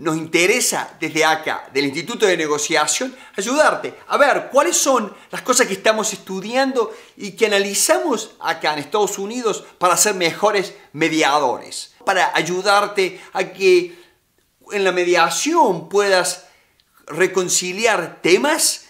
Nos interesa desde acá, del Instituto de Negociación, ayudarte a ver cuáles son las cosas que estamos estudiando y que analizamos acá en Estados Unidos para ser mejores mediadores, para ayudarte a que en la mediación puedas reconciliar temas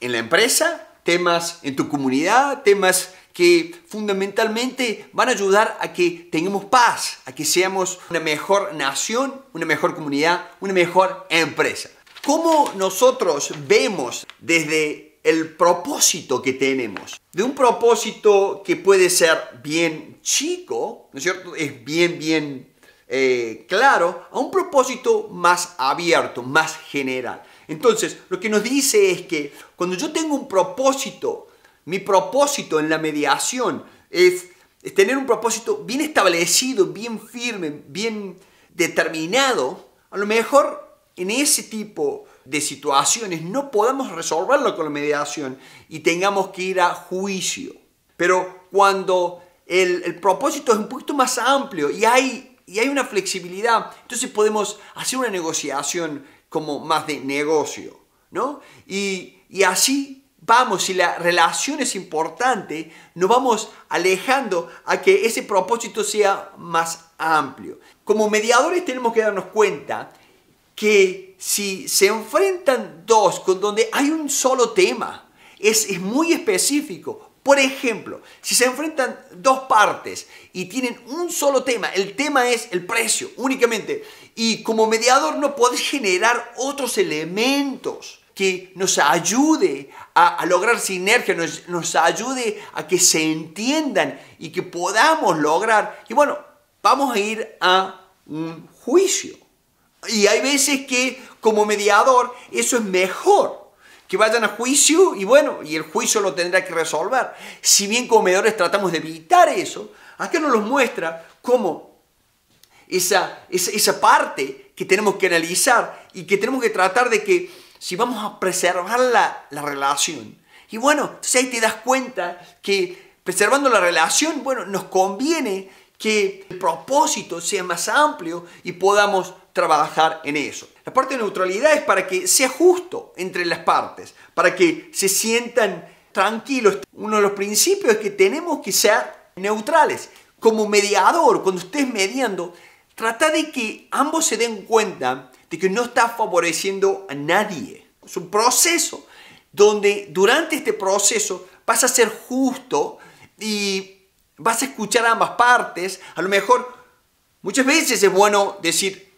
en la empresa, temas en tu comunidad, temas que fundamentalmente van a ayudar a que tengamos paz, a que seamos una mejor nación, una mejor comunidad, una mejor empresa. ¿Cómo nosotros vemos desde el propósito que tenemos? De un propósito que puede ser bien chico, ¿no es cierto? Es bien, bien eh, claro, a un propósito más abierto, más general. Entonces, lo que nos dice es que cuando yo tengo un propósito mi propósito en la mediación es, tener un propósito bien establecido, bien firme, bien determinado. A lo mejor en ese tipo de situaciones no podemos resolverlo con la mediación y tengamos que ir a juicio. Pero cuando el, propósito es un poquito más amplio y hay, una flexibilidad, entonces podemos hacer una negociación como más de negocio, ¿no? y así vamos si la relación es importante, nos vamos alejando a que ese propósito sea más amplio. Como mediadores tenemos que darnos cuenta que si se enfrentan dos con donde hay un solo tema, es, es muy específico, por ejemplo, si se enfrentan dos partes y tienen un solo tema, el tema es el precio únicamente, y como mediador no podés generar otros elementos que nos ayude a, lograr sinergia, nos, ayude a que se entiendan y que podamos lograr. Y bueno, vamos a ir a un juicio. Y hay veces que como mediador eso es mejor, que vayan a juicio y bueno, y el juicio lo tendrá que resolver. Si bien como mediadores tratamos de evitar eso, acá nos los muestra cómo esa, esa, esa parte que tenemos que analizar y que tenemos que tratar de que si vamos a preservar la, relación. Y bueno, si ahí te das cuenta que preservando la relación, bueno, nos conviene que el propósito sea más amplio y podamos trabajar en eso. La parte de neutralidad es para que sea justo entre las partes, para que se sientan tranquilos. Uno de los principios es que tenemos que ser neutrales. Como mediador, cuando estés mediando, trata de que ambos se den cuenta de que no está favoreciendo a nadie. Es un proceso donde durante este proceso vas a ser justo y vas a escuchar ambas partes. A lo mejor muchas veces es bueno decir,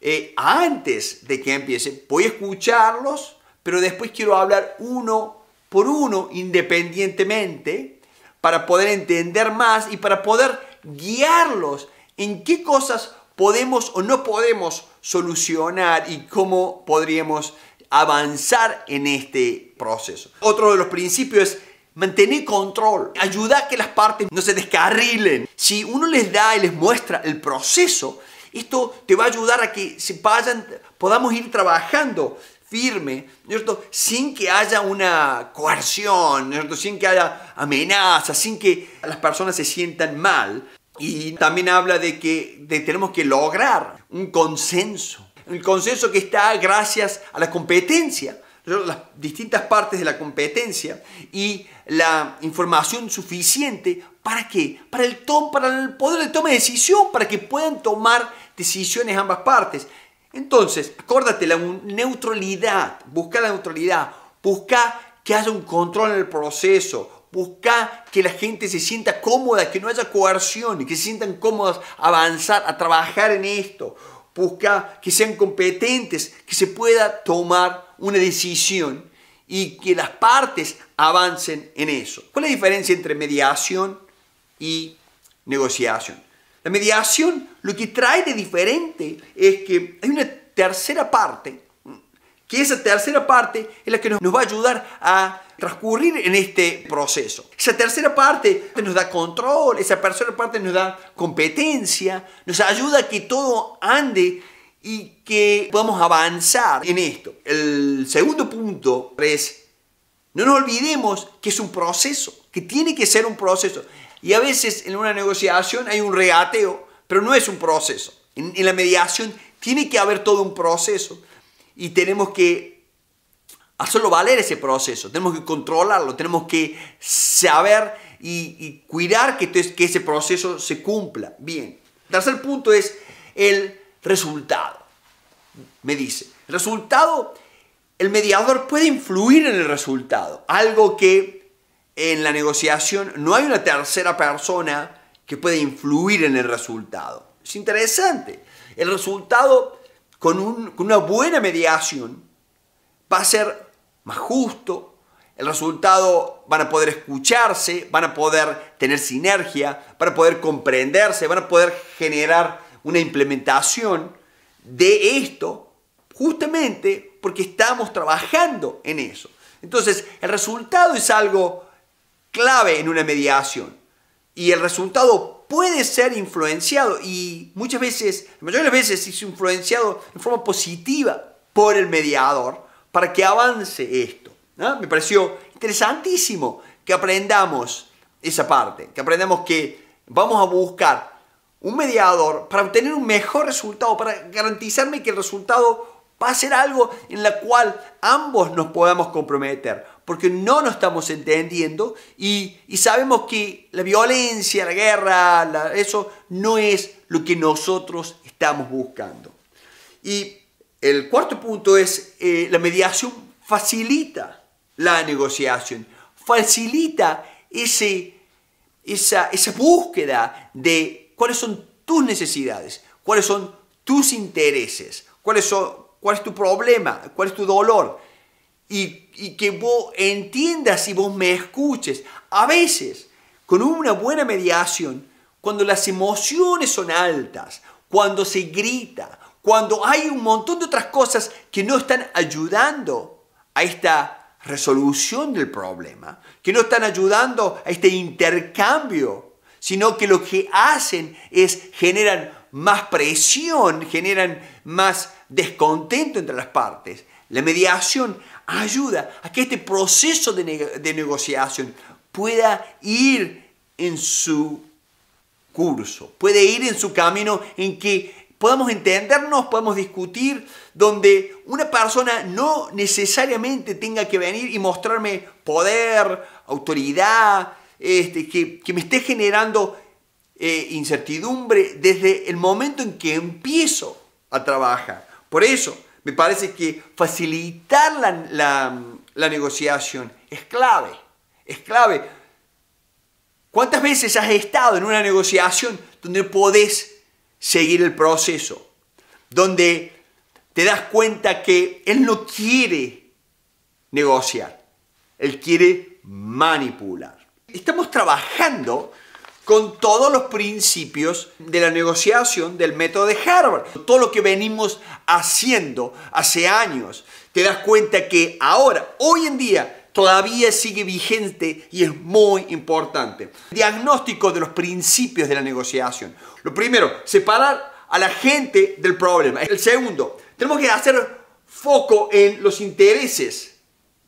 eh, antes de que empiece, voy a escucharlos, pero después quiero hablar uno por uno independientemente para poder entender más y para poder guiarlos en qué cosas podemos o no podemos solucionar y cómo podríamos avanzar en este proceso. Otro de los principios es mantener control, ayudar a que las partes no se descarrilen. Si uno les da y les muestra el proceso, esto te va a ayudar a que se vayan, podamos ir trabajando firme, ¿cierto? Sin que haya una coerción, Sin que haya amenazas, sin que las personas se sientan mal. Y también habla de que tenemos que lograr un consenso, El consenso que está gracias a la competencia, las distintas partes de la competencia y la información suficiente para que Para el, para el poder de toma de decisión, para que puedan tomar decisiones ambas partes. Entonces, acuérdate, la neutralidad, busca la neutralidad, busca que haya un control en el proceso, Busca que la gente se sienta cómoda, que no haya coerción, que se sientan cómodas a avanzar, a trabajar en esto. Busca que sean competentes, que se pueda tomar una decisión y que las partes avancen en eso. ¿Cuál es la diferencia entre mediación y negociación? La mediación lo que trae de diferente es que hay una tercera parte, que esa tercera parte es la que nos va a ayudar a transcurrir en este proceso. Esa tercera parte nos da control, esa tercera parte nos da competencia, nos ayuda a que todo ande y que podamos avanzar en esto. El segundo punto es, no nos olvidemos que es un proceso, que tiene que ser un proceso. Y a veces en una negociación hay un regateo, pero no es un proceso. En, en la mediación tiene que haber todo un proceso y tenemos que hacerlo valer ese proceso, tenemos que controlarlo, tenemos que saber y, cuidar que, ese proceso se cumpla bien. Tercer punto es el resultado. Me dice, el resultado, el mediador puede influir en el resultado, algo que en la negociación no hay una tercera persona que puede influir en el resultado. Es interesante. El resultado con, con una buena mediación va a ser más justo, el resultado van a poder escucharse, van a poder tener sinergia, van a poder comprenderse, van a poder generar una implementación de esto justamente porque estamos trabajando en eso. Entonces, el resultado es algo clave en una mediación y el resultado puede ser influenciado y muchas veces, la mayoría de las veces es influenciado de forma positiva por el mediador para que avance esto. Me pareció interesantísimo que aprendamos esa parte, que aprendamos que vamos a buscar un mediador para obtener un mejor resultado, para garantizarme que el resultado va a ser algo en la cual ambos nos podamos comprometer, porque no nos estamos entendiendo y, sabemos que la violencia, la guerra, eso no es lo que nosotros estamos buscando. Y el cuarto punto es eh, la mediación facilita la negociación, facilita ese, esa, búsqueda de cuáles son tus necesidades, cuáles son tus intereses, cuáles son, cuál es tu problema, cuál es tu dolor. Y, y, que vos entiendas y vos me escuches. A veces, con una buena mediación, cuando las emociones son altas, cuando se grita, cuando hay un montón de otras cosas que no están ayudando a esta resolución del problema, que no están ayudando a este intercambio, sino que lo que hacen es generan más presión, generan más descontento entre las partes. La mediación ayuda a que este proceso de, de negociación pueda ir en su curso, puede ir en su camino en que podamos entendernos, podemos discutir, donde una persona no necesariamente tenga que venir y mostrarme poder, autoridad, este, que, me esté generando eh, incertidumbre desde el momento en que empiezo a trabajar. Por eso, me parece que facilitar la, la negociación es clave, es clave. ¿Cuántas veces has estado en una negociación donde podés seguir el proceso, donde te das cuenta que Él no quiere negociar, Él quiere manipular. Estamos trabajando con todos los principios de la negociación del método de Harvard. Todo lo que venimos haciendo hace años, te das cuenta que ahora, hoy en día, todavía sigue vigente y es muy importante. Diagnóstico de los principios de la negociación. Lo primero, separar a la gente del problema. El segundo, tenemos que hacer foco en los intereses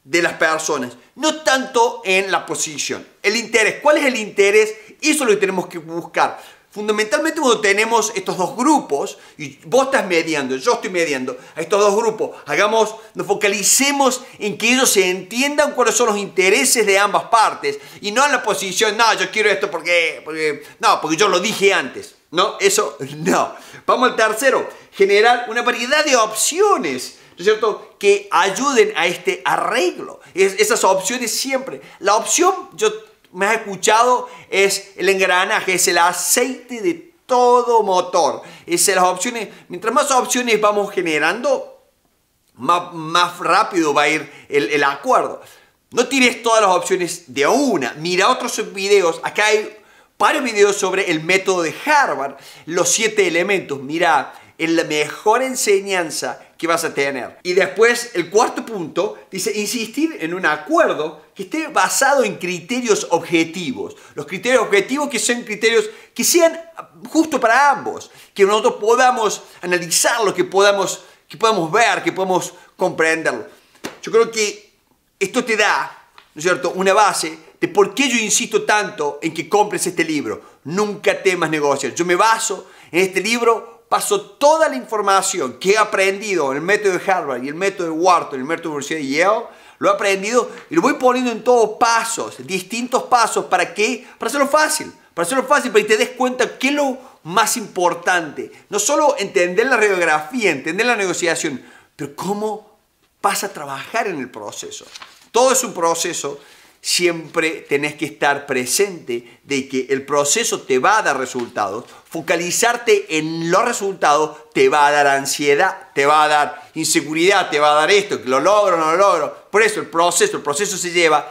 de las personas, no tanto en la posición. El interés, ¿cuál es el interés? Eso es lo que tenemos que buscar. Fundamentalmente cuando tenemos estos dos grupos, y vos estás mediando, yo estoy mediando, a estos dos grupos, hagamos, nos focalicemos en que ellos se entiendan cuáles son los intereses de ambas partes, y no en la posición, no, yo quiero esto porque, no, porque yo lo dije antes. No, eso no. Vamos al tercero, generar una variedad de opciones, ¿no es cierto?, que ayuden a este arreglo. Es, esas opciones siempre. La opción, yo me has escuchado es el engranaje, es el aceite de todo motor. Es las opciones, mientras más opciones vamos generando, más, más rápido va a ir el, acuerdo. No tienes todas las opciones de una. Mira otros videos. Acá hay varios videos sobre el método de Harvard, los siete elementos. Mira, es la mejor enseñanza que vas a tener. Y después, el cuarto punto, dice insistir en un acuerdo que esté basado en criterios objetivos. Los criterios objetivos que sean criterios que sean justo para ambos, que nosotros podamos analizarlo, que podamos, que podamos ver, que podamos comprenderlo. Yo creo que esto te da, ¿no es cierto?, una base de por qué yo insisto tanto en que compres este libro. Nunca temas negocios. Yo me baso en este libro, paso toda la información que he aprendido en el método de Harvard y el método de Wharton, el método de la Universidad de Yale, lo he aprendido y lo voy poniendo en todos pasos, distintos pasos, ¿para qué? Para hacerlo fácil, para hacerlo fácil, para que te des cuenta qué es lo más importante. No solo entender la radiografía, entender la negociación, pero cómo vas a trabajar en el proceso. Todo es un proceso siempre tenés que estar presente de que el proceso te va a dar resultados. Focalizarte en los resultados te va a dar ansiedad, te va a dar inseguridad, te va a dar esto, que lo logro, no lo logro. Por eso el proceso, el proceso se lleva.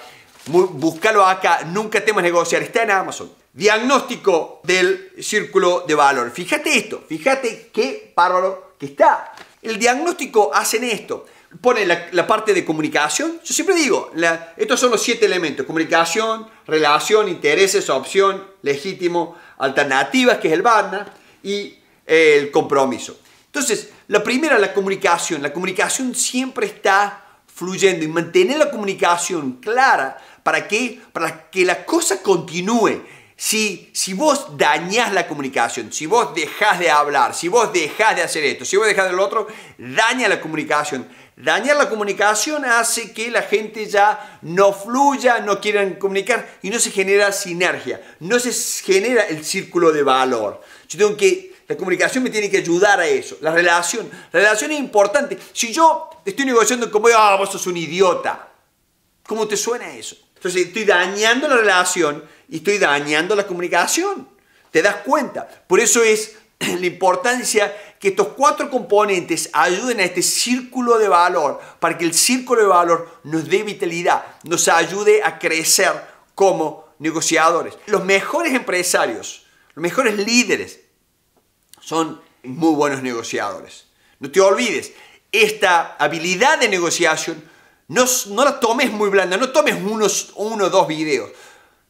Búscalo acá, nunca temas negociar, está en Amazon. Diagnóstico del círculo de valor. Fíjate esto, fíjate qué párrafo que está el diagnóstico hacen esto. Pone la, parte de comunicación. Yo siempre digo, estos son los siete elementos. Comunicación, relación, intereses, opción, legítimo, alternativas, que es el BARNA, y eh, el compromiso. Entonces, la primera, la comunicación. La comunicación siempre está fluyendo y mantener la comunicación clara para que, para que la cosa continúe si, vos dañás la comunicación, si vos dejás de hablar, si vos dejás de hacer esto, si vos dejás lo otro, daña la comunicación. Dañar la comunicación hace que la gente ya no fluya, no quieran comunicar y no se genera sinergia, no se genera el círculo de valor. Yo que, la comunicación me tiene que ayudar a eso, la relación. La relación es importante. Si yo estoy negociando como, ah, vos sos un idiota, ¿cómo te suena eso? Entonces estoy dañando la relación y estoy dañando la comunicación. ¿Te das cuenta? Por eso es la importancia que estos cuatro componentes ayuden a este círculo de valor, para que el círculo de valor nos dé vitalidad, nos ayude a crecer como negociadores. Los mejores empresarios, los mejores líderes son muy buenos negociadores. No te olvides, esta habilidad de negociación no, no la tomes muy blanda, no tomes unos, uno o dos videos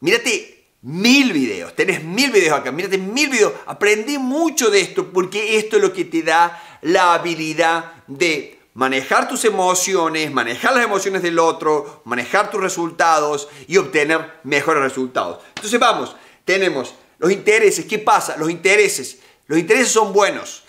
Mírate mil videos, tenés mil videos acá, mírate mil videos, aprendí mucho de esto porque esto es lo que te da la habilidad de manejar tus emociones, manejar las emociones del otro, manejar tus resultados y obtener mejores resultados. Entonces vamos, tenemos los intereses, ¿qué pasa? Los intereses, los intereses son buenos.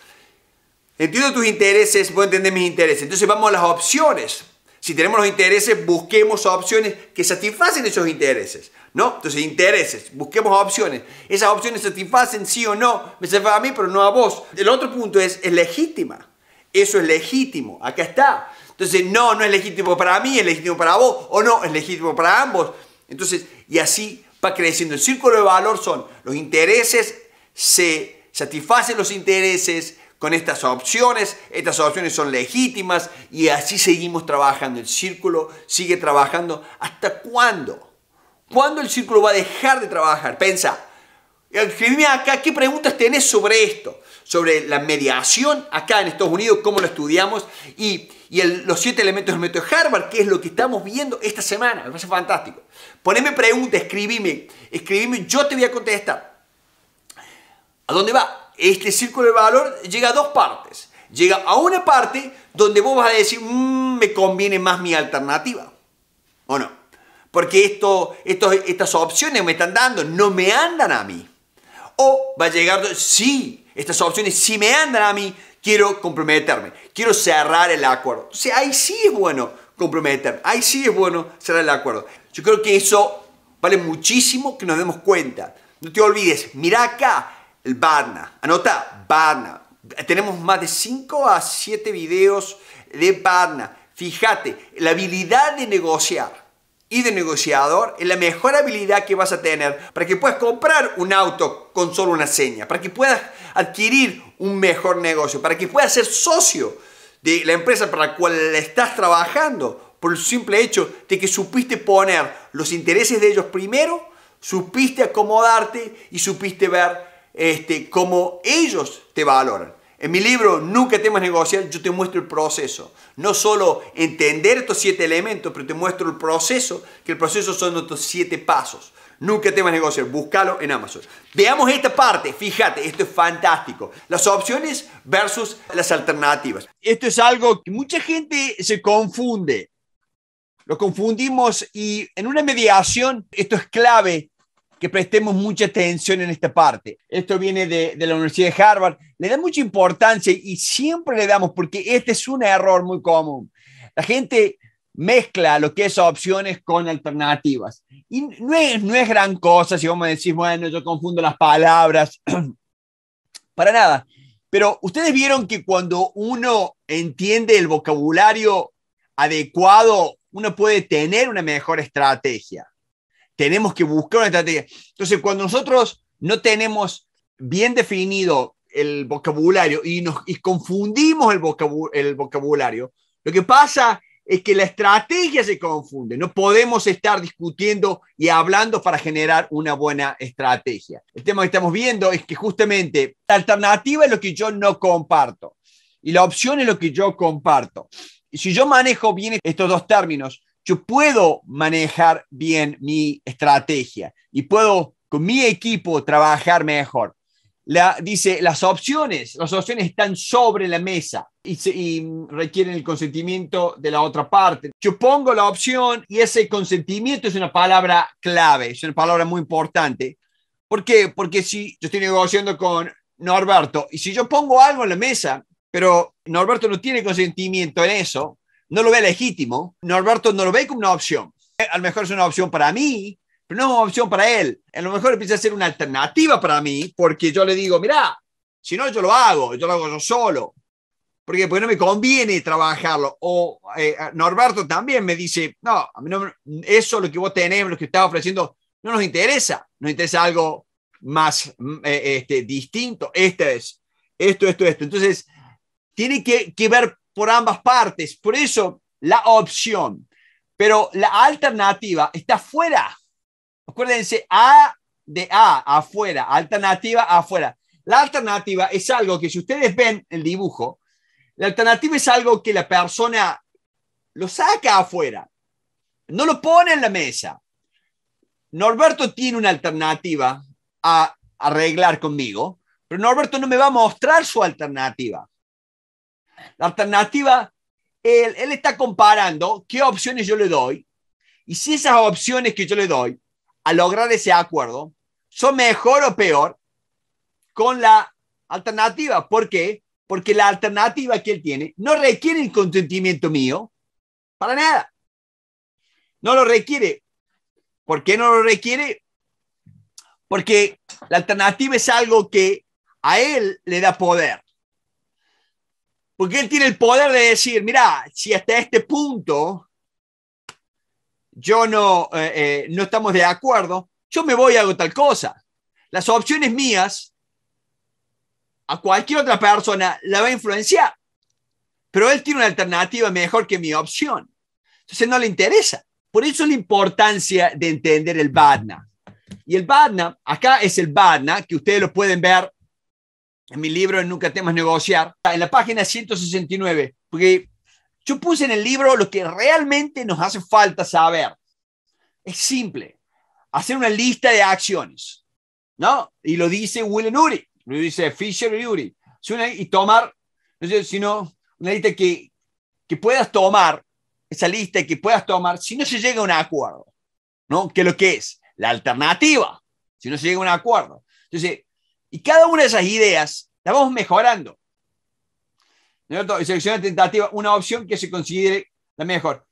Entiendo tus intereses, puedo entender mis intereses. Entonces vamos a las opciones. Si tenemos los intereses, busquemos opciones que satisfacen esos intereses, ¿no? Entonces, intereses, busquemos opciones. Esas opciones satisfacen sí o no, me satisfacen a mí, pero no a vos. El otro punto es, es legítima. Eso es legítimo, acá está. Entonces, no, no es legítimo para mí, es legítimo para vos, o no, es legítimo para ambos. Entonces, y así va creciendo. El círculo de valor son los intereses, se satisfacen los intereses, con estas opciones, estas opciones son legítimas y así seguimos trabajando. El círculo sigue trabajando. ¿Hasta cuándo? ¿Cuándo el círculo va a dejar de trabajar? Pensa, escribime acá qué preguntas tenés sobre esto, sobre la mediación acá en Estados Unidos, cómo lo estudiamos y, los siete elementos del método Harvard, que es lo que estamos viendo esta semana. Me parece fantástico. Poneme preguntas, escribime, escribime, yo te voy a contestar. ¿A dónde va? este círculo de valor llega a dos partes. Llega a una parte donde vos vas a decir, mm, me conviene más mi alternativa. ¿O no? Porque esto, estos, estas opciones me están dando no me andan a mí. O va a llegar, sí, estas opciones sí me andan a mí, quiero comprometerme, quiero cerrar el acuerdo. O sea, ahí sí es bueno comprometer, ahí sí es bueno cerrar el acuerdo. Yo creo que eso vale muchísimo que nos demos cuenta. No te olvides, mira acá, el barna, Anota, barna. Tenemos más de 5 a 7 videos de barna. Fíjate, la habilidad de negociar y de negociador es la mejor habilidad que vas a tener para que puedas comprar un auto con solo una seña, para que puedas adquirir un mejor negocio, para que puedas ser socio de la empresa para la cual estás trabajando, por el simple hecho de que supiste poner los intereses de ellos primero, supiste acomodarte y supiste ver este, como ellos te valoran. En mi libro Nunca temas negociar, yo te muestro el proceso. No solo entender estos siete elementos, pero te muestro el proceso, que el proceso son estos siete pasos. Nunca temas negociar, búscalo en Amazon. Veamos esta parte, fíjate, esto es fantástico. Las opciones versus las alternativas. Esto es algo que mucha gente se confunde. Lo confundimos y en una mediación esto es clave que prestemos mucha atención en esta parte. Esto viene de, la Universidad de Harvard, le da mucha importancia y siempre le damos, porque este es un error muy común. La gente mezcla lo que es opciones con alternativas. Y no es, no es gran cosa si vamos a decir, bueno, yo confundo las palabras, para nada. Pero ustedes vieron que cuando uno entiende el vocabulario adecuado, uno puede tener una mejor estrategia. Tenemos que buscar una estrategia. Entonces, cuando nosotros no tenemos bien definido el vocabulario y nos confundimos el, el vocabulario, lo que pasa es que la estrategia se confunde. No podemos estar discutiendo y hablando para generar una buena estrategia. El tema que estamos viendo es que justamente la alternativa es lo que yo no comparto y la opción es lo que yo comparto. Y si yo manejo bien estos dos términos, yo puedo manejar bien mi estrategia y puedo con mi equipo trabajar mejor. La, dice, las opciones, las opciones están sobre la mesa y, y, requieren el consentimiento de la otra parte. Yo pongo la opción y ese consentimiento es una palabra clave, es una palabra muy importante. ¿Por qué? Porque si yo estoy negociando con Norberto y si yo pongo algo en la mesa, pero Norberto no tiene consentimiento en eso, no lo ve legítimo, Norberto no lo ve como una opción. Eh, a lo mejor es una opción para mí, pero no es una opción para él. A lo mejor empieza a ser una alternativa para mí, porque yo le digo, mira, si no, yo lo hago, yo lo hago yo solo. Porque, pues no me conviene trabajarlo. O eh, Norberto también me dice, no, a mí no, eso lo que vos tenés, lo que estás ofreciendo, no nos interesa. Nos interesa algo más mm, eh, este, distinto. Este es esto, esto, esto. Entonces, tiene que ver por ambas partes. Por eso la opción. Pero la alternativa está afuera. Acuérdense, A de A, afuera. Alternativa, afuera. La alternativa es algo que si ustedes ven el dibujo, la alternativa es algo que la persona lo saca afuera. No lo pone en la mesa. Norberto tiene una alternativa a arreglar conmigo, pero Norberto no me va a mostrar su alternativa. La alternativa, él, está comparando qué opciones yo le doy y si esas opciones que yo le doy a lograr ese acuerdo son mejor o peor con la alternativa. ¿Por qué? Porque la alternativa que él tiene no requiere el consentimiento mío para nada. No lo requiere. ¿Por qué no lo requiere? Porque la alternativa es algo que a él le da poder. Porque él tiene el poder de decir, mira, si hasta este punto yo no, eh, eh, no estamos de acuerdo, yo me voy a hago tal cosa. Las opciones mías a cualquier otra persona la va a influenciar, pero él tiene una alternativa mejor que mi opción. Entonces no le interesa. Por eso la importancia de entender el Badna. Y el Badna, acá es el Badna, que ustedes lo pueden ver en mi libro Nunca temas negociar, en la página 169, porque yo puse en el libro lo que realmente nos hace falta saber. Es simple, hacer una lista de acciones, ¿no? Y lo dice Will Uri, lo dice Fisher Uri, y tomar, no sé, sino una lista que, que puedas tomar, esa lista que puedas tomar, si no se llega a un acuerdo, ¿no? Que lo que es la alternativa, si no se llega a un acuerdo. Entonces, y cada una de esas ideas la vamos mejorando. ¿No? es tentativa una opción que se considere la mejor.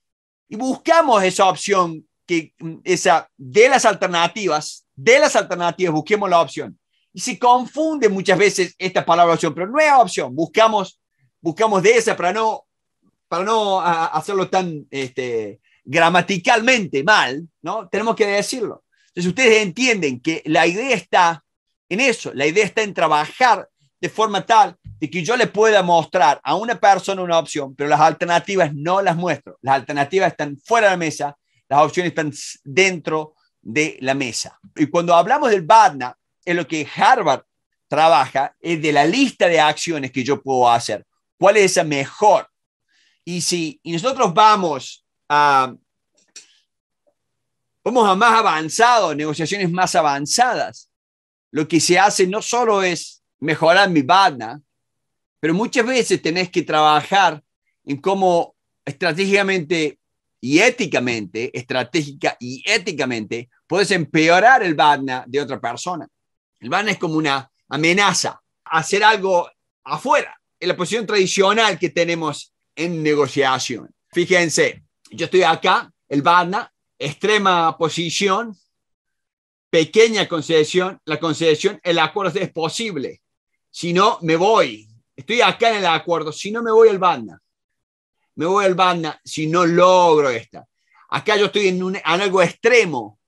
Y buscamos esa opción, que, mm, esa, de las alternativas, de las alternativas, busquemos la opción. Y se confunde muchas veces esta palabra opción, pero no es opción. Buscamos, buscamos de esa para no, para no hacerlo tan este, gramaticalmente mal, ¿no? Tenemos que decirlo. Entonces ustedes entienden que la idea está en eso. La idea está en trabajar de forma tal de que yo le pueda mostrar a una persona una opción, pero las alternativas no las muestro. Las alternativas están fuera de la mesa, las opciones están dentro de la mesa. Y cuando hablamos del BADNA, es lo que Harvard trabaja, es de la lista de acciones que yo puedo hacer. ¿Cuál es esa mejor? Y si y nosotros vamos a, vamos a más avanzado, negociaciones más avanzadas, lo que se hace no solo es mejorar mi badna, pero muchas veces tenés que trabajar en cómo estratégicamente y éticamente, estratégica y éticamente, puedes empeorar el badna de otra persona. El badna es como una amenaza, hacer algo afuera, en la posición tradicional que tenemos en negociación. Fíjense, yo estoy acá, el badna, extrema posición, pequeña concesión, la concesión, el acuerdo es posible. Si no, me voy. Estoy acá en el acuerdo. Si no, me voy al Banda. Me voy al Banda si no logro esta. Acá yo estoy en, algo extremo.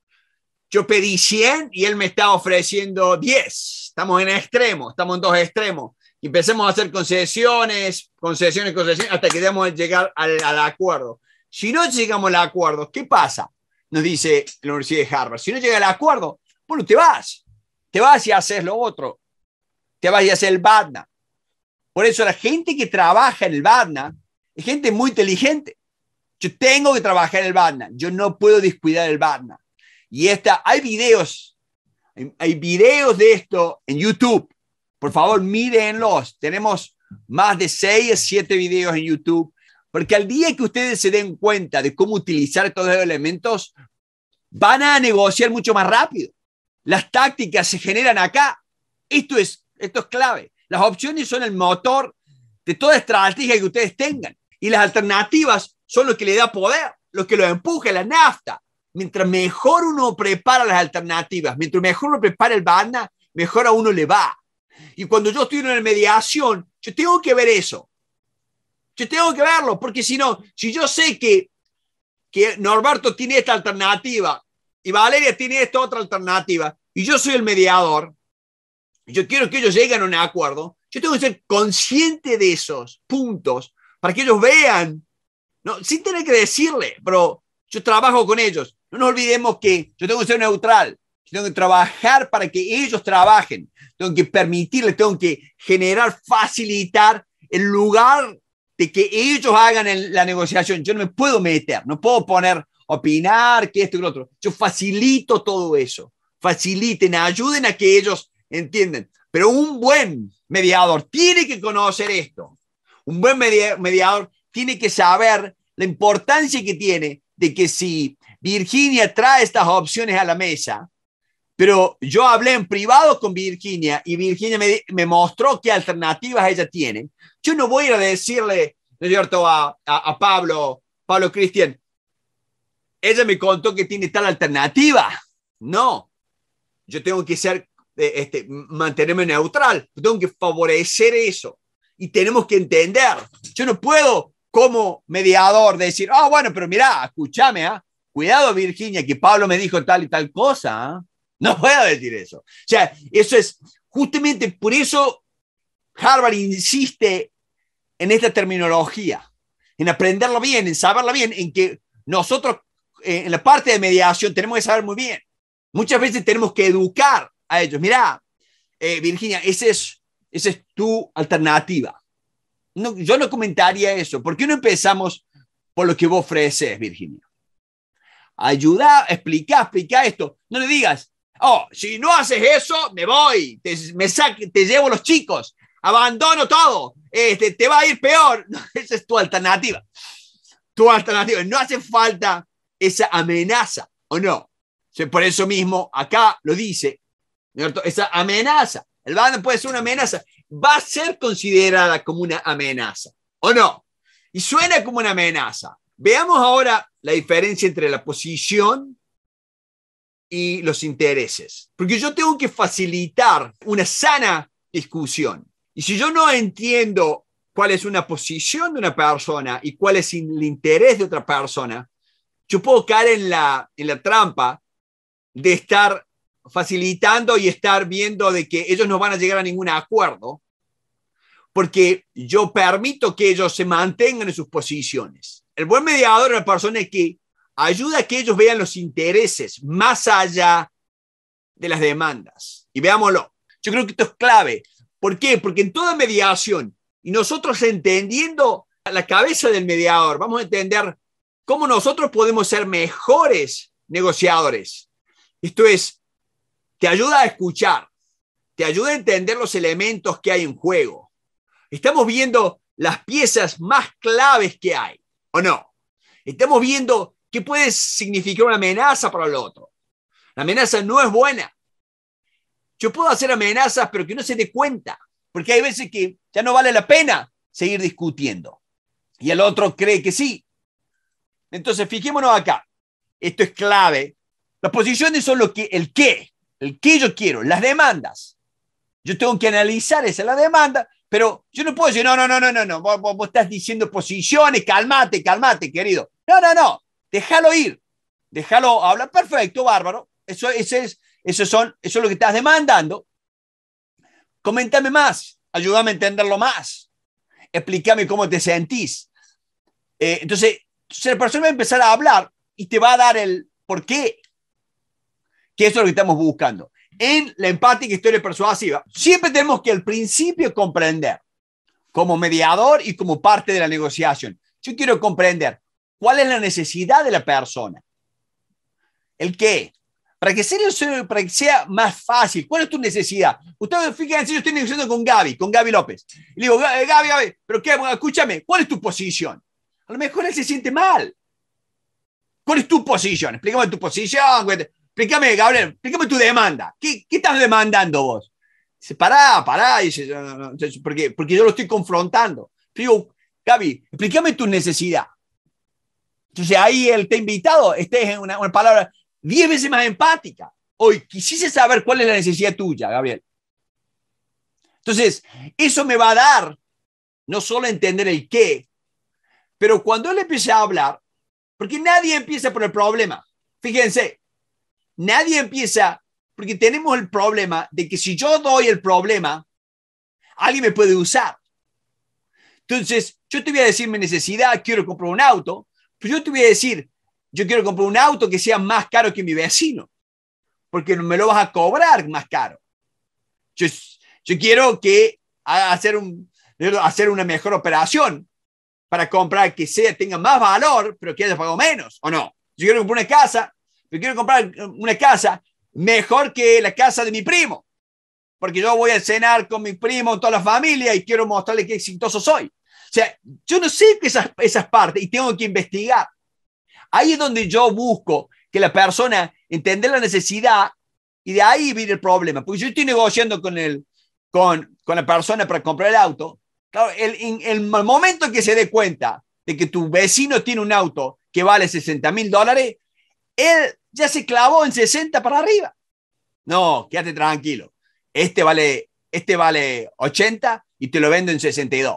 Yo pedí 100 y él me está ofreciendo 10. Estamos en extremo, estamos en dos extremos. empecemos a hacer concesiones, concesiones, concesiones, hasta que debemos llegar al acuerdo. Si no llegamos al acuerdo, ¿qué pasa? nos dice la Universidad de Harvard. Si no llega al acuerdo, bueno, te vas. Te vas y haces lo otro. Te vas y haces el BADNA. Por eso la gente que trabaja en el BADNA es gente muy inteligente. Yo tengo que trabajar en el BADNA. Yo no puedo descuidar el BADNA. Y esta, hay videos, hay, hay videos de esto en YouTube. Por favor, mírenlos. Tenemos más de 6 o 7 videos en YouTube porque al día que ustedes se den cuenta de cómo utilizar todos los elementos, van a negociar mucho más rápido. Las tácticas se generan acá. Esto es, esto es clave. Las opciones son el motor de toda estrategia que ustedes tengan. Y las alternativas son lo que le da poder, lo que lo empuja, la nafta. Mientras mejor uno prepara las alternativas, mientras mejor uno prepara el banda, mejor a uno le va. Y cuando yo estoy en una mediación, yo tengo que ver eso. Yo tengo que verlo, porque si no, si yo sé que, que Norberto tiene esta alternativa y Valeria tiene esta otra alternativa y yo soy el mediador, yo quiero que ellos lleguen a un acuerdo, yo tengo que ser consciente de esos puntos para que ellos vean, ¿no? sin tener que decirle, pero yo trabajo con ellos. No nos olvidemos que yo tengo que ser neutral, yo tengo que trabajar para que ellos trabajen, tengo que permitirles, tengo que generar, facilitar el lugar de que ellos hagan la negociación. Yo no me puedo meter, no puedo poner, opinar, que esto y lo otro. Yo facilito todo eso. Faciliten, ayuden a que ellos entiendan. Pero un buen mediador tiene que conocer esto. Un buen mediador tiene que saber la importancia que tiene de que si Virginia trae estas opciones a la mesa, pero yo hablé en privado con Virginia y Virginia me, mostró qué alternativas ella tiene. Yo no voy a decirle, ¿no es cierto?, a, a Pablo, Pablo Cristian, ella me contó que tiene tal alternativa. No, yo tengo que ser, eh, este, mantenerme neutral, tengo que favorecer eso. Y tenemos que entender, yo no puedo como mediador decir, ah, bueno, pero mira, escúchame, ah, cuidado Virginia, que Pablo me dijo tal y tal cosa. Ah". No puedo decir eso. O sea, eso es justamente por eso Harvard insiste en esta terminología, en aprenderla bien, en saberla bien, en que nosotros eh, en la parte de mediación tenemos que saber muy bien. Muchas veces tenemos que educar a ellos. Mira, eh, Virginia, esa es, es tu alternativa. yo no comentaría eso. ¿Por qué no empezamos por lo que vos ofreces, Virginia? Ayuda, explica, explica esto. No le digas, Oh, si no haces eso, me voy, te, me te llevo los chicos, abandono todo, este, te va a ir peor. Esa es tu alternativa. Tu alternativa. No hace falta esa amenaza, ¿o no? Por eso mismo, acá lo dice, ¿cierto? esa amenaza. El bando puede ser una amenaza. Va a ser considerada como una amenaza, ¿o no? Y suena como una amenaza. Veamos ahora la diferencia entre la posición y los intereses. Porque yo tengo que facilitar una sana discusión. Y si yo no entiendo cuál es una posición de una persona y cuál es el interés de otra persona, yo puedo caer en la, en la trampa de estar facilitando y estar viendo de que ellos no van a llegar a ningún acuerdo, porque yo permito que ellos se mantengan en sus posiciones. El buen mediador es una persona que Ayuda a que ellos vean los intereses más allá de las demandas. Y veámoslo. Yo creo que esto es clave. ¿Por qué? Porque en toda mediación, y nosotros entendiendo la cabeza del mediador, vamos a entender cómo nosotros podemos ser mejores negociadores. Esto es, te ayuda a escuchar, te ayuda a entender los elementos que hay en juego. Estamos viendo las piezas más claves que hay, ¿o no? Estamos viendo ¿Qué puede significar una amenaza para el otro. La amenaza no es buena. Yo puedo hacer amenazas, pero que no se dé cuenta, porque hay veces que ya no vale la pena seguir discutiendo. Y el otro cree que sí. Entonces, fijémonos acá. Esto es clave. Las posiciones son lo que, el qué, el qué yo quiero, las demandas. Yo tengo que analizar esa la demanda, pero yo no puedo decir, no, no, no, no, no, no, vos, vos estás diciendo posiciones, calmate, calmate, querido. No, no, no. Déjalo ir, déjalo hablar, perfecto, bárbaro. Eso, es, eso, son, eso lo que estás demandando. Coméntame más, ayúdame a entenderlo más. Explícame cómo te sentís. Eh, entonces, la persona va a empezar a hablar y te va a dar el por qué. Que eso es lo que estamos buscando. En la empática historia persuasiva, siempre tenemos que al principio comprender como mediador y como parte de la negociación. Yo quiero comprender cuál es la necesidad de la persona. ¿El qué? Para que, sea, más fácil, ¿cuál es tu necesidad? Ustedes fíjense, yo estoy negociando con Gaby, con Gaby López. le digo, Gaby, Gaby, pero qué, escúchame, ¿cuál es tu posición? A lo mejor él se siente mal. ¿Cuál es tu posición? Explícame tu posición. Explícame, Gabriel, explícame tu demanda. ¿Qué, estás demandando vos? Dice, pará, pará. Porque, porque yo lo estoy confrontando. Digo, Gaby, explícame tu necesidad sea ahí él te invitado estés en una, palabra diez veces más empática. Hoy quisiste saber cuál es la necesidad tuya, Gabriel. Entonces, eso me va a dar no solo entender el qué, pero cuando él empiece a hablar, porque nadie empieza por el problema. Fíjense, nadie empieza porque tenemos el problema de que si yo doy el problema, alguien me puede usar. Entonces, yo te voy a decir mi necesidad, quiero comprar un auto, pues yo te voy a decir, yo quiero comprar un auto que sea más caro que mi vecino, porque me lo vas a cobrar más caro. Yo, quiero que hacer, una mejor operación para comprar que sea, tenga más valor, pero que haya pagado menos, ¿o no? Yo quiero comprar una casa, yo quiero comprar una casa mejor que la casa de mi primo, porque yo voy a cenar con mi primo, toda la familia, y quiero mostrarle qué exitoso soy. O sea, yo no sé esas, esas partes y tengo que investigar. Ahí es donde yo busco que la persona entienda la necesidad y de ahí viene el problema. Porque yo estoy negociando con, el, con, con la persona para comprar el auto. Claro, el, en el momento que se dé cuenta de que tu vecino tiene un auto que vale 60 mil dólares, él ya se clavó en 60 para arriba. No, quédate tranquilo. Este vale, este vale 80 y te lo vendo en 62.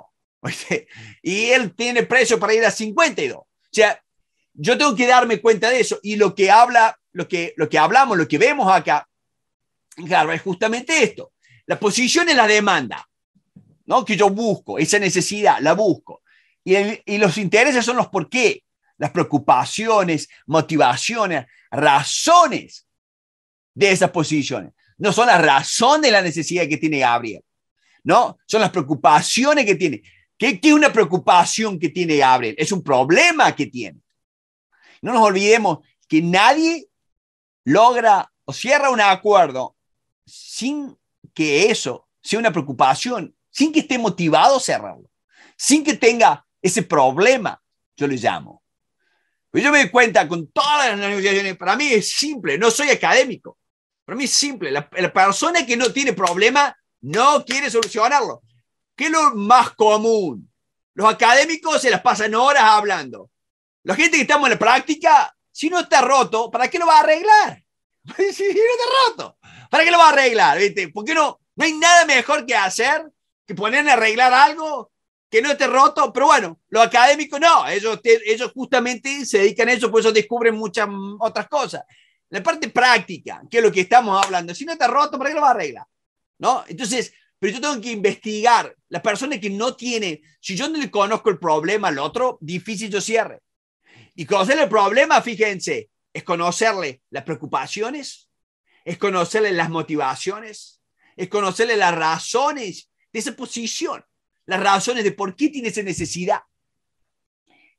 Y él tiene precio para ir a 52. O sea, yo tengo que darme cuenta de eso. Y lo que habla, lo que, lo que hablamos, lo que vemos acá, claro, es justamente esto. La posición es la demanda, ¿no? Que yo busco, esa necesidad, la busco. Y, y los intereses son los por qué, las preocupaciones, motivaciones, razones de esas posiciones. No son la razón de la necesidad que tiene Gabriel, ¿no? Son las preocupaciones que tiene. ¿Qué es una preocupación que tiene Gabriel? Es un problema que tiene. No nos olvidemos que nadie logra o cierra un acuerdo sin que eso sea una preocupación, sin que esté motivado a cerrarlo, sin que tenga ese problema, yo lo llamo. Pues yo me doy cuenta con todas las negociaciones, para mí es simple, no soy académico, para mí es simple, la persona que no tiene problema no quiere solucionarlo. ¿Qué es lo más común? Los académicos se las pasan horas hablando. La gente que estamos en la práctica, si no está roto, ¿para qué lo va a arreglar? si no está roto, ¿para qué lo va a arreglar? ¿Viste? ¿Por qué no? No hay nada mejor que hacer que poner a arreglar algo que no esté roto, pero bueno, los académicos no, ellos, ellos justamente se dedican a eso, por eso descubren muchas otras cosas. La parte práctica, que es lo que estamos hablando, si no está roto, ¿para qué lo va a arreglar? ¿No? Entonces, pero yo tengo que investigar. las personas que no tienen. si yo no le conozco el problema al otro, difícil yo cierre. Y conocer el problema, fíjense, es conocerle las preocupaciones, es conocerle las motivaciones, es conocerle las razones de esa posición, las razones de por qué tiene esa necesidad.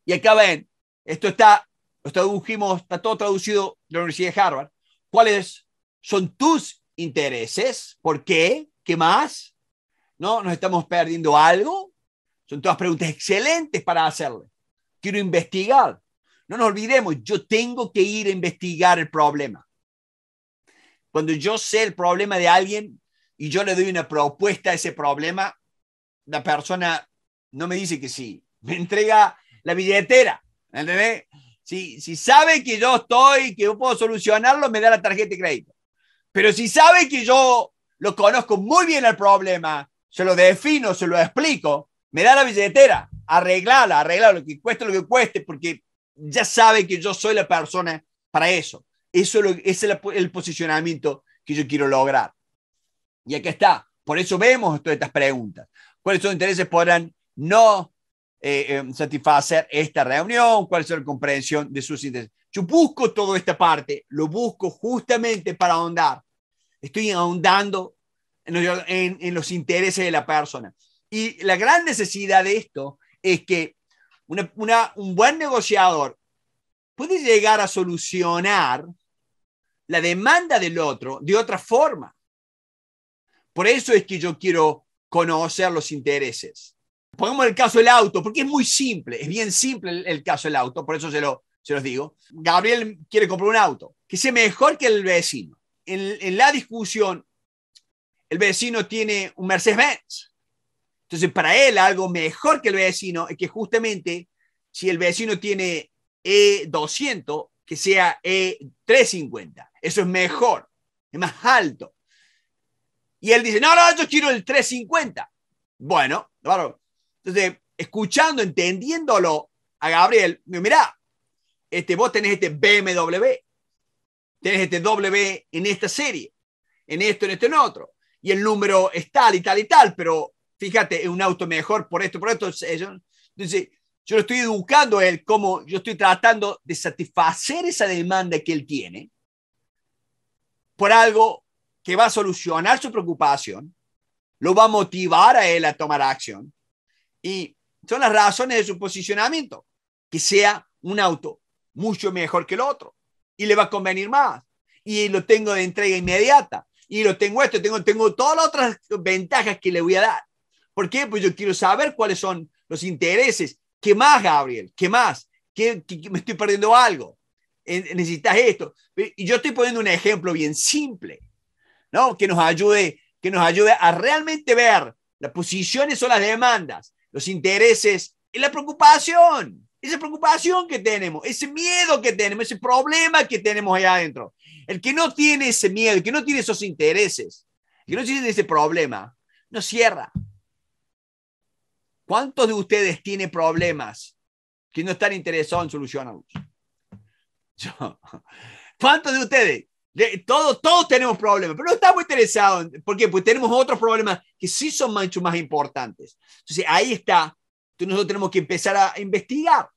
Y acá ven, esto está, lo tradujimos, está todo traducido de la Universidad de Harvard. ¿Cuáles son tus intereses? ¿Por qué? ¿Qué más? ¿No? ¿Nos estamos perdiendo algo? Son todas preguntas excelentes para hacerle. Quiero investigar. No nos olvidemos, yo tengo que ir a investigar el problema. Cuando yo sé el problema de alguien y yo le doy una propuesta a ese problema, la persona no me dice que sí, me entrega la billetera. ¿Entendés? Si, si sabe que yo estoy, que yo puedo solucionarlo, me da la tarjeta de crédito. Pero si sabe que yo lo conozco muy bien el problema se lo defino, se lo explico, me da la billetera, arreglala, arreglala, lo que cueste, lo que cueste, porque ya sabe que yo soy la persona para eso. Eso es, el, posicionamiento que yo quiero lograr. Y acá está. Por eso vemos todas estas preguntas. ¿Cuáles son los intereses podrán no eh, eh, satisfacer esta reunión? ¿Cuál es la comprensión de sus intereses? Yo busco toda esta parte, lo busco justamente para ahondar. Estoy ahondando en, los intereses de la persona. Y la gran necesidad de esto es que un buen negociador puede llegar a solucionar la demanda del otro de otra forma. Por eso es que yo quiero conocer los intereses. Pongamos el caso del auto, porque es muy simple, es bien simple el, caso del auto, por eso se, lo, los digo. Gabriel quiere comprar un auto que sea mejor que el vecino. en la discusión, el vecino tiene un Mercedes-Benz. Entonces, para él, algo mejor que el vecino es que justamente si el vecino tiene E200, que sea E350. Eso es mejor, es más alto. Y él dice, no, no, yo quiero el 350. Bueno, claro. Entonces, escuchando, entendiéndolo a Gabriel, mira, este, vos tenés este BMW, tenés este W en esta serie, en esto, en esto, en otro y el número es tal y tal y tal, pero fíjate, es un auto mejor por esto, por esto. Entonces, yo lo estoy educando a él como yo estoy tratando de satisfacer esa demanda que él tiene por algo que va a solucionar su preocupación, lo va a motivar a él a tomar acción. Y son las razones de su posicionamiento, que sea un auto mucho mejor que el otro y le va a convenir más. Y lo tengo de entrega inmediata y lo tengo esto, tengo, tengo todas las otras ventajas que le voy a dar. ¿Por qué? Pues yo quiero saber cuáles son los intereses. ¿Qué más, Gabriel? ¿Qué más? ¿Qué, me estoy perdiendo algo? Necesitas esto. Y yo estoy poniendo un ejemplo bien simple, ¿no? Que nos ayude, que nos ayude a realmente ver las posiciones o las demandas, los intereses y la preocupación esa preocupación que tenemos, ese miedo que tenemos, ese problema que tenemos allá adentro. El que no tiene ese miedo, el que no tiene esos intereses, el que no tiene ese problema, no cierra. ¿Cuántos de ustedes tienen problemas que no están interesados en solucionarlos? ¿Cuántos de ustedes? Todos, todos tenemos problemas, pero no estamos interesados. ¿Por qué? Pues tenemos otros problemas que sí son mucho más importantes. Entonces, ahí está. Entonces, nosotros tenemos que empezar a investigar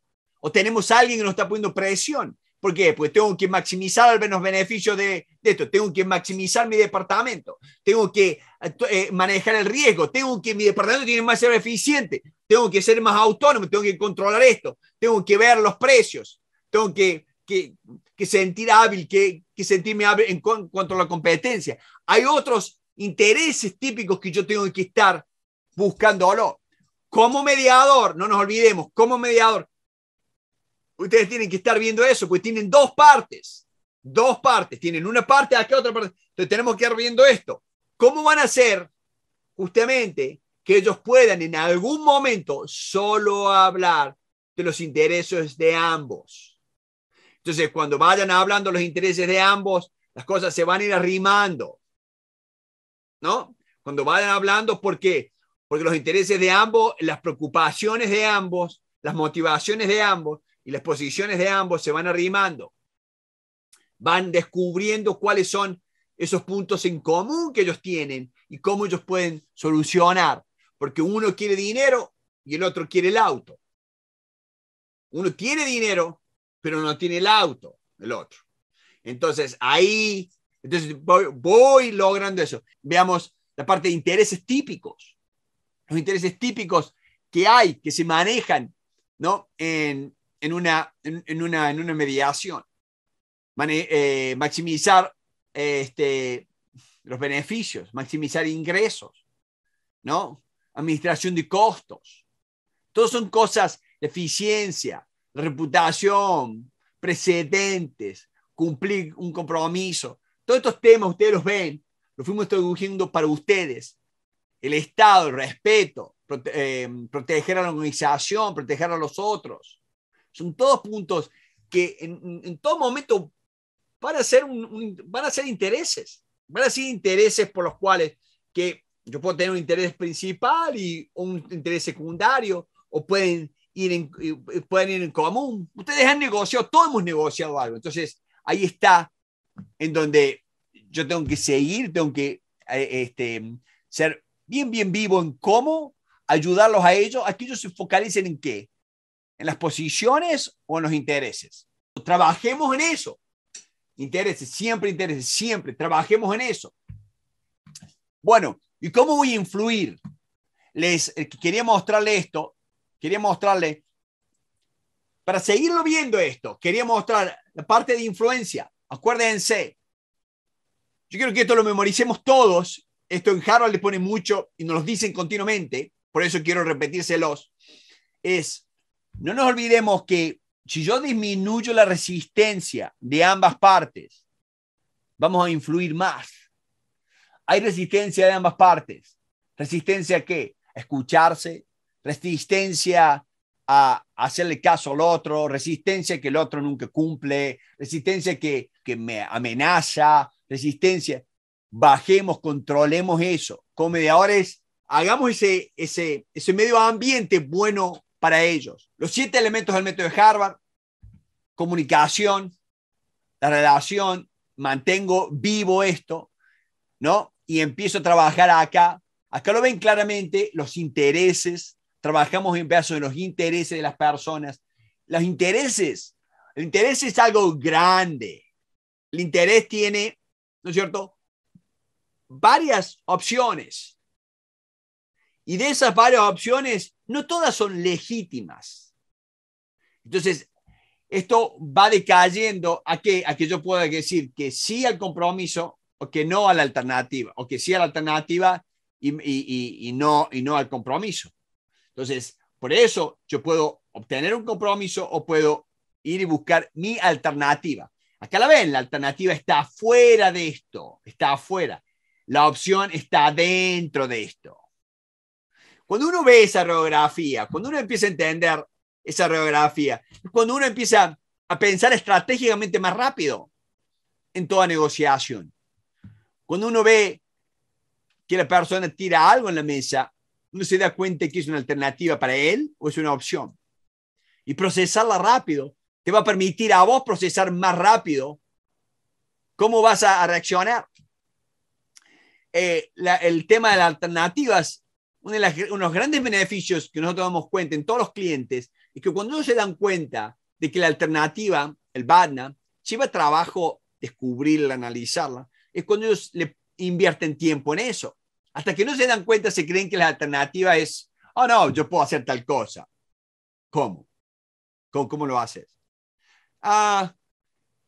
o tenemos a alguien que nos está poniendo presión. ¿Por qué? Pues tengo que maximizar los beneficios de, esto, tengo que maximizar mi departamento, tengo que eh, eh, manejar el riesgo, tengo que mi departamento tiene más ser eficiente, tengo que ser más autónomo, tengo que controlar esto, tengo que ver los precios, tengo que, que, sentir hábil, que, que, sentirme hábil en cuanto a la competencia. Hay otros intereses típicos que yo tengo que estar buscando. Como mediador, no nos olvidemos, como mediador, Ustedes tienen que estar viendo eso, pues tienen dos partes. Dos partes. Tienen una parte acá, otra parte. Entonces tenemos que ir viendo esto. ¿Cómo van a hacer justamente que ellos puedan en algún momento solo hablar de los intereses de ambos? Entonces, cuando vayan hablando los intereses de ambos, las cosas se van a ir arrimando. ¿No? Cuando vayan hablando, ¿por qué? Porque los intereses de ambos, las preocupaciones de ambos, las motivaciones de ambos y las posiciones de ambos se van arrimando. Van descubriendo cuáles son esos puntos en común que ellos tienen y cómo ellos pueden solucionar, porque uno quiere dinero y el otro quiere el auto. Uno tiene dinero, pero no tiene el auto, el otro. Entonces, ahí, entonces voy, logrando eso. Veamos la parte de intereses típicos. Los intereses típicos que hay, que se manejan ¿no? en, en una, en, una, en una mediación, eh, maximizar este, los beneficios, maximizar ingresos, ¿no? Administración de costos. Todos son cosas de eficiencia, reputación, precedentes, cumplir un compromiso. Todos estos temas ustedes los ven, los fuimos introduciendo para ustedes. El Estado, el respeto, eh, proteger a la organización, proteger a los otros. Son todos puntos que en, todo momento van a, ser van a ser intereses. Van a ser intereses por los cuales que yo puedo tener un interés principal y un interés secundario, o pueden ir en, pueden ir en común. Ustedes han negociado, todos hemos negociado algo. Entonces, ahí está en donde yo tengo que seguir, tengo que eh, este, ser bien, bien vivo en cómo ayudarlos a ellos, a que ellos se focalicen en qué, ¿En las posiciones o en los intereses? Trabajemos en eso. Intereses, siempre intereses, siempre. Trabajemos en eso. Bueno, ¿y cómo voy a influir? Les eh, quería mostrarle esto, quería mostrarle, para seguirlo viendo esto, quería mostrar la parte de influencia. Acuérdense, yo quiero que esto lo memoricemos todos. Esto en Harvard le pone mucho y nos lo dicen continuamente, por eso quiero repetírselos. Es no nos olvidemos que si yo disminuyo la resistencia de ambas partes, vamos a influir más. Hay resistencia de ambas partes. ¿Resistencia a qué? A escucharse, resistencia a hacerle caso al otro, resistencia que el otro nunca cumple, resistencia que, me amenaza, resistencia. Bajemos, controlemos eso. Como de hagamos ese, ese, ese medio ambiente bueno para ellos. Los siete elementos del método de Harvard, comunicación, la relación, mantengo vivo esto, ¿no? Y empiezo a trabajar acá. Acá lo ven claramente los intereses, trabajamos en base de los intereses de las personas. Los intereses, el interés es algo grande. El interés tiene, ¿no es cierto? Varias opciones. Y de esas varias opciones, no todas son legítimas. Entonces, esto va decayendo a que, a que yo pueda decir que sí al compromiso o que no a la alternativa, o que sí a la alternativa y, y, y, no, y no al compromiso. Entonces, por eso yo puedo obtener un compromiso o puedo ir y buscar mi alternativa. Acá la ven, la alternativa está fuera de esto, está afuera. La opción está dentro de esto. Cuando uno ve esa radiografía, cuando uno empieza a entender esa radiografía, cuando uno empieza a pensar estratégicamente más rápido en toda negociación. Cuando uno ve que la persona tira algo en la mesa, uno se da cuenta que es una alternativa para él o es una opción. Y procesarla rápido te va a permitir a vos procesar más rápido cómo vas a, reaccionar. Eh, el tema de las alternativas uno de, los grandes beneficios que nosotros damos cuenta en todos los clientes es que cuando ellos se dan cuenta de que la alternativa, el BADNA, lleva trabajo descubrirla, analizarla, es cuando ellos le invierten tiempo en eso. Hasta que no se dan cuenta, se creen que la alternativa es, oh no, yo puedo hacer tal cosa. ¿Cómo? ¿Cómo, cómo lo haces? Ah,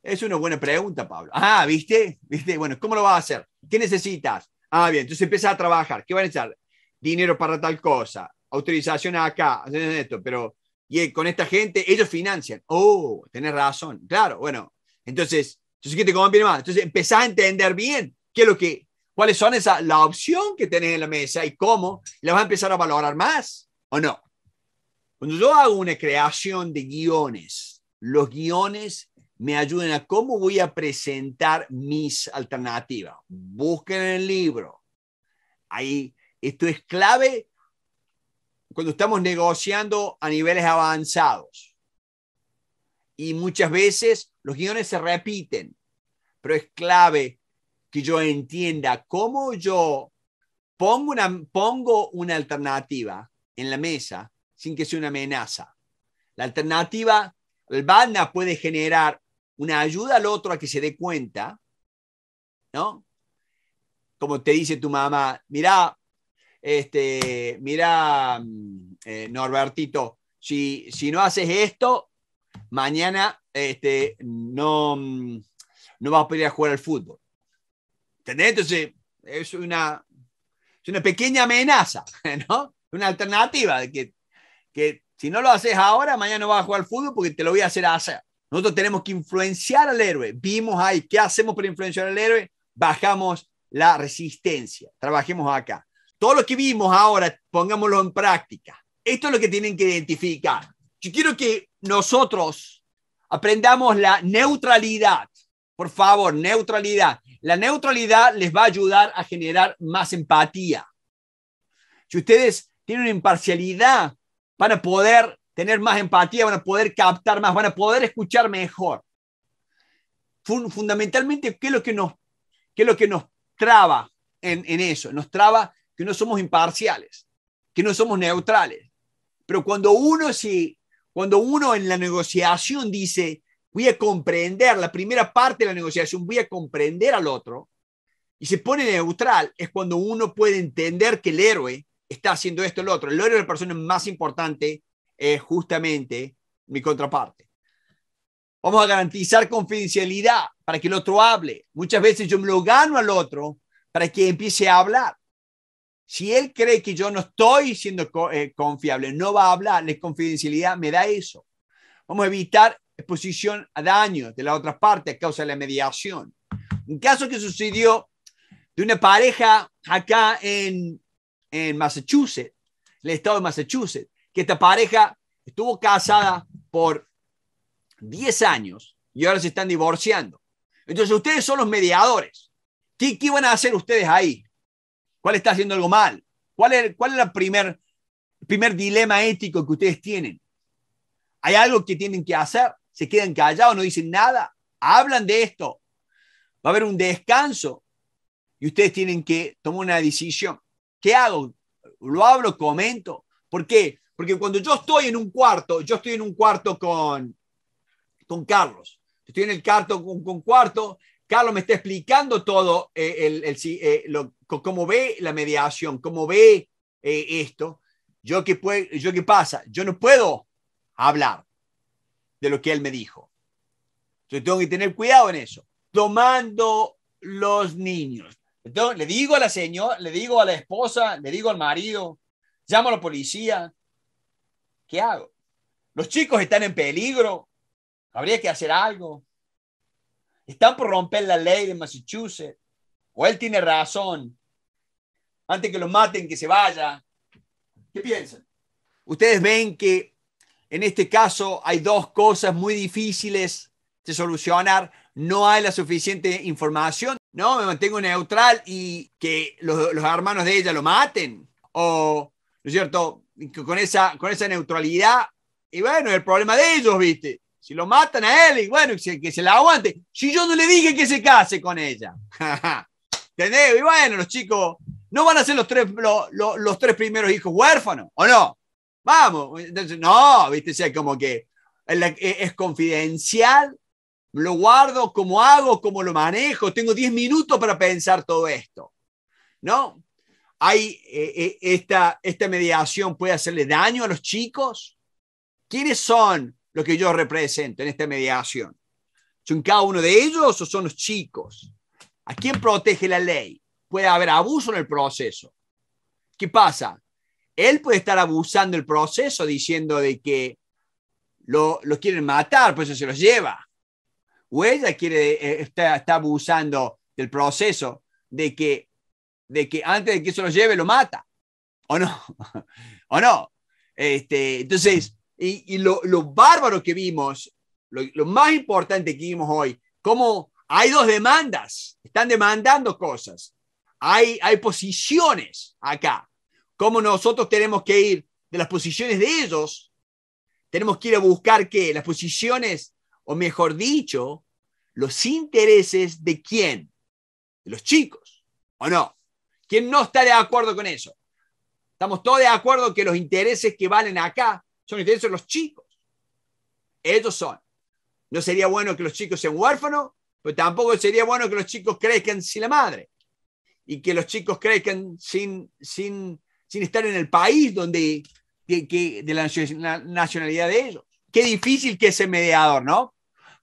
es una buena pregunta, Pablo. Ah, ¿viste? ¿Viste? Bueno, ¿cómo lo vas a hacer? ¿Qué necesitas? Ah, bien, entonces empieza a trabajar. ¿Qué van a necesitar? dinero para tal cosa, autorización acá, esto, pero y eh, con esta gente ellos financian. Oh, tenés razón, claro, bueno, entonces, entonces ¿qué te conviene más? Entonces empezás a entender bien qué es lo que, cuáles son esa, la opción que tenés en la mesa y cómo, las la vas a empezar a valorar más o no. Cuando yo hago una creación de guiones, los guiones me ayudan a cómo voy a presentar mis alternativas. Busquen el libro. Ahí esto es clave cuando estamos negociando a niveles avanzados. Y muchas veces los guiones se repiten, pero es clave que yo entienda cómo yo pongo una, pongo una alternativa en la mesa sin que sea una amenaza. La alternativa, el BANA puede generar una ayuda al otro a que se dé cuenta, ¿no? Como te dice tu mamá, mira, este, mira, mm, eh, Norbertito, si, si, no haces esto, mañana este, no, mm, no vas a poder jugar al fútbol. Entonces, es una, es una pequeña amenaza, ¿no? Una alternativa de que, que si no lo haces ahora, mañana no vas a jugar al fútbol porque te lo voy a hacer hacer. Nosotros tenemos que influenciar al héroe. Vimos ahí, ¿qué hacemos para influenciar al héroe? Bajamos la resistencia. Trabajemos acá todo lo que vimos ahora, pongámoslo en práctica. Esto es lo que tienen que identificar. Yo quiero que nosotros aprendamos la neutralidad. Por favor, neutralidad. La neutralidad les va a ayudar a generar más empatía. Si ustedes tienen imparcialidad, van a poder tener más empatía, van a poder captar más, van a poder escuchar mejor. Fundamentalmente, ¿qué es lo que nos, lo que nos traba en eso? Nos traba que no somos imparciales, que no somos neutrales. Pero cuando uno, si, cuando uno en la negociación dice, voy a comprender la primera parte de la negociación, voy a comprender al otro, y se pone neutral, es cuando uno puede entender que el héroe está haciendo esto el otro. El héroe de la persona más importante es justamente mi contraparte. Vamos a garantizar confidencialidad para que el otro hable. Muchas veces yo me lo gano al otro para que empiece a hablar. Si él cree que yo no estoy siendo eh, confiable, no va a hablar, la confidencialidad me da eso. Vamos a evitar exposición a daño de la otra parte a causa de la mediación. Un caso que sucedió de una pareja acá en, en Massachusetts, el estado de Massachusetts, que esta pareja estuvo casada por 10 años y ahora se están divorciando. Entonces ustedes son los mediadores. ¿Qué, qué van a hacer ustedes ahí? ¿Cuál está haciendo algo mal? ¿Cuál es, cuál es el primer, primer dilema ético que ustedes tienen? ¿Hay algo que tienen que hacer? ¿Se quedan callados? ¿No dicen nada? Hablan de esto. Va a haber un descanso y ustedes tienen que tomar una decisión. ¿Qué hago? ¿Lo hablo? ¿Comento? ¿Por qué? Porque cuando yo estoy en un cuarto, yo estoy en un cuarto con, con Carlos. Estoy en el cuarto con, con cuarto. Carlos me está explicando todo eh, el, eh, lo, ¿Cómo ve la mediación, ¿Cómo ve eh, esto, yo qué puede, yo qué pasa, yo no puedo hablar de lo que él me dijo. Yo tengo que tener cuidado en eso. Tomando los niños. Entonces, le digo a la señora, le digo a la esposa, le digo al marido, llamo a la policía. ¿Qué hago? Los chicos están en peligro. Habría que hacer algo. Están por romper la ley de Massachusetts. O él tiene razón antes que lo maten, que se vaya. ¿Qué piensan? Ustedes ven que en este caso hay dos cosas muy difíciles de solucionar. No hay la suficiente información. No, me mantengo neutral y que los, hermanos de ella lo maten. O, ¿no es cierto? Con esa, con esa neutralidad. Y bueno, el problema de ellos, ¿viste? Si lo matan a él, y bueno, que se la aguante. Si yo no le dije que se case con ella. ¿Entendés? Y bueno, los chicos no van a ser los tres, los tres primeros hijos huérfanos, ¿o no? Vamos, entonces, no, viste, sea, como que e, es confidencial, lo guardo, cómo hago, cómo lo manejo, tengo 10 minutos para pensar todo esto, ¿no? Hay, e, e, esta, esta mediación puede hacerle daño a los chicos. ¿Quiénes son los que yo represento en esta mediación? ¿Son cada uno de ellos o son los chicos? ¿A quién protege la ley? puede haber abuso en el proceso. ¿Qué pasa? Él puede estar abusando el proceso diciendo de que lo, quieren matar, por eso se los lleva. O ella quiere, eh, está, abusando del proceso de que, que antes de que se los lleve lo mata. ¿O no? ¿O no? Este, entonces, y, lo, bárbaro que vimos, lo, más importante que vimos hoy, cómo hay dos demandas, están demandando cosas. Hay, posiciones acá. Como nosotros tenemos que ir de las posiciones de ellos, tenemos que ir a buscar que las posiciones, o mejor dicho, los intereses de quién? De los chicos, ¿o no? ¿Quién no está de acuerdo con eso? Estamos todos de acuerdo que los intereses que valen acá son los intereses de los chicos. Ellos son. No sería bueno que los chicos sean huérfanos, pero tampoco sería bueno que los chicos crezcan sin la madre y que los chicos crezcan sin, sin, sin estar en el país donde, de, que, la nacionalidad de ellos. Qué difícil que ese mediador, ¿no?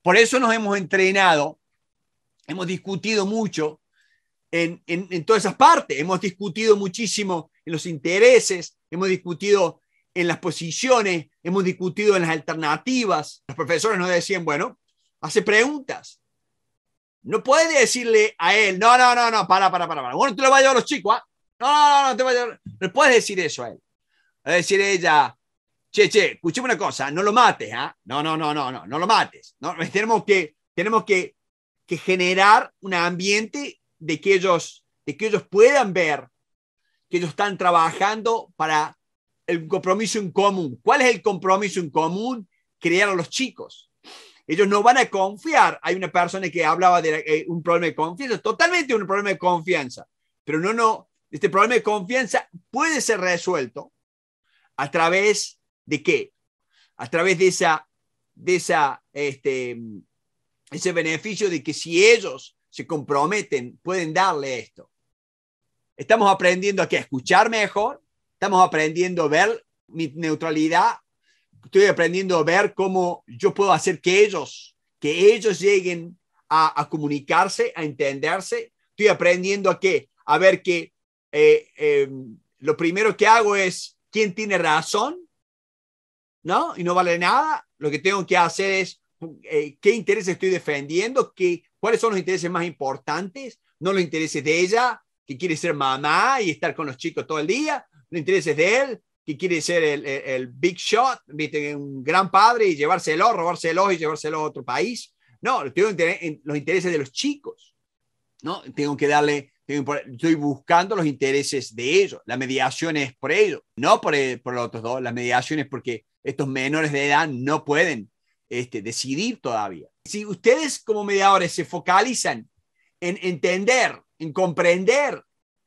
Por eso nos hemos entrenado, hemos discutido mucho en todas esas partes, hemos discutido muchísimo en los intereses, hemos discutido en las posiciones, hemos discutido en las alternativas. Los profesores nos decían, bueno, hace preguntas, no puede decirle a él, no, no, no, no, para, para, para, para. Bueno, tú le vas a llevar a los chicos, ¿ah? No, no, no, no te vas a llevar. No puedes decir eso a él. A decir ella, che, che, escúchame una cosa, no lo mates, ¿ah? No, no, no, no, no, no lo mates. ¿no? Tenemos, que, tenemos que, que generar un ambiente de que, ellos, de que ellos puedan ver que ellos están trabajando para el compromiso en común. ¿Cuál es el compromiso en común? Crear a los chicos ellos no van a confiar. Hay una persona que hablaba de eh, un problema de confianza, totalmente un problema de confianza, pero no, no, este problema de confianza puede ser resuelto a través de qué? A través de esa, de esa, este, ese beneficio de que si ellos se comprometen, pueden darle esto. Estamos aprendiendo a a escuchar mejor, estamos aprendiendo a ver mi neutralidad estoy aprendiendo a ver cómo yo puedo hacer que ellos, que ellos lleguen a, comunicarse, a entenderse. Estoy aprendiendo a que, a ver que eh, em, lo primero que hago es quién tiene razón, ¿no? Y no vale nada. Lo que tengo que hacer es eh, qué intereses estoy defendiendo, ¿Qué, cuáles son los intereses más importantes, no los intereses de ella, que quiere ser mamá y estar con los chicos todo el día, los intereses de él, que quiere ser el, el, big shot, ¿viste? un gran padre y llevárselo, robárselo y llevárselo a otro país. No, tengo los intereses de los chicos. ¿no? Tengo que darle, estoy buscando los intereses de ellos. La mediación es por ellos, no por, por los otros dos. La mediación es porque estos menores de edad no pueden este, decidir todavía. Si ustedes como mediadores se focalizan en entender, en comprender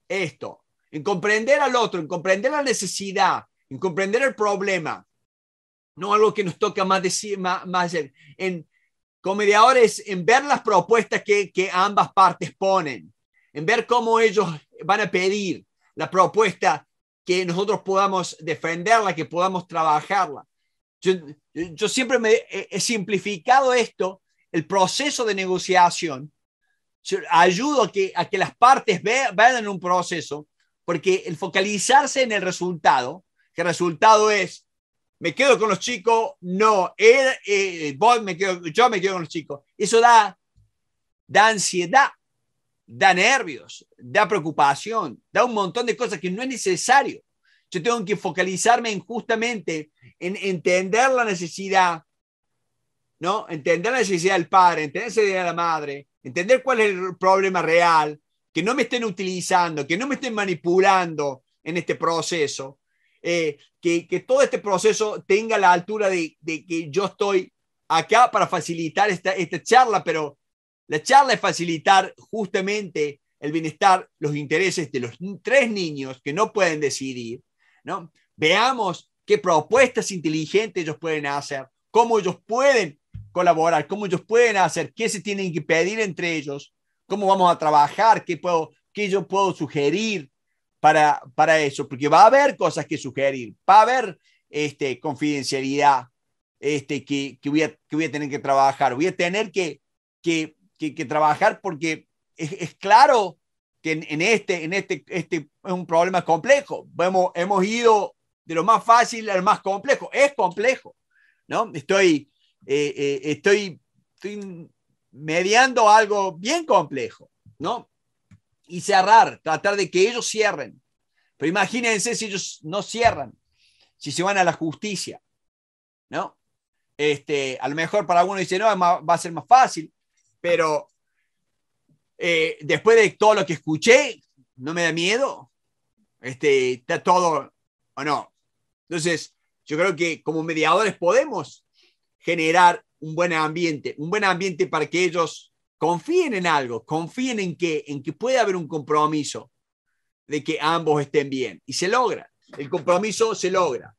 esto, en comprender al otro, en comprender la necesidad, en comprender el problema, no algo que nos toca más decir, más, más en comediadores, en ver las propuestas que, que ambas partes ponen, en ver cómo ellos van a pedir la propuesta que nosotros podamos defenderla, que podamos trabajarla. Yo, siempre me he simplificado esto, el proceso de negociación. ayudo a que, a que las partes vean, vean un proceso, porque el focalizarse en el resultado que el resultado es, me quedo con los chicos, no, eh, me quedo, yo me quedo con los chicos. Eso da, da ansiedad, da nervios, da preocupación, da un montón de cosas que no es necesario. Yo tengo que focalizarme en justamente en entender la necesidad, ¿no? Entender la necesidad del padre, entender la necesidad de la madre, entender cuál es el problema real, que no me estén utilizando, que no me estén manipulando en este proceso, eh, que, todo este proceso tenga la altura de, de que yo estoy acá para facilitar esta, esta, charla, pero la charla es facilitar justamente el bienestar, los intereses de los tres niños que no pueden decidir, ¿no? Veamos qué propuestas inteligentes ellos pueden hacer, cómo ellos pueden colaborar, cómo ellos pueden hacer, qué se tienen que pedir entre ellos, cómo vamos a trabajar, qué, puedo, qué yo puedo sugerir, para, eso, porque va a haber cosas que sugerir, va a haber este, confidencialidad este, que, que, voy a, que voy a tener que trabajar, voy a tener que, que, trabajar porque es, claro que en, este, en este, este es un problema complejo. Hemos, hemos ido de lo más fácil al más complejo. Es complejo, ¿no? Estoy, eh, eh, estoy, estoy mediando algo bien complejo, ¿no? y cerrar, tratar de que ellos cierren. Pero imagínense si ellos no cierran, si se van a la justicia, ¿no? Este, a lo mejor para algunos dice, no, va a ser más fácil, pero eh, después de todo lo que escuché, no me da miedo. Este, está todo o no. Entonces, yo creo que como mediadores podemos generar un buen ambiente, un buen ambiente para que ellos confíen en algo, confíen en que, en que puede haber un compromiso de que ambos estén bien y se logra, el compromiso se logra.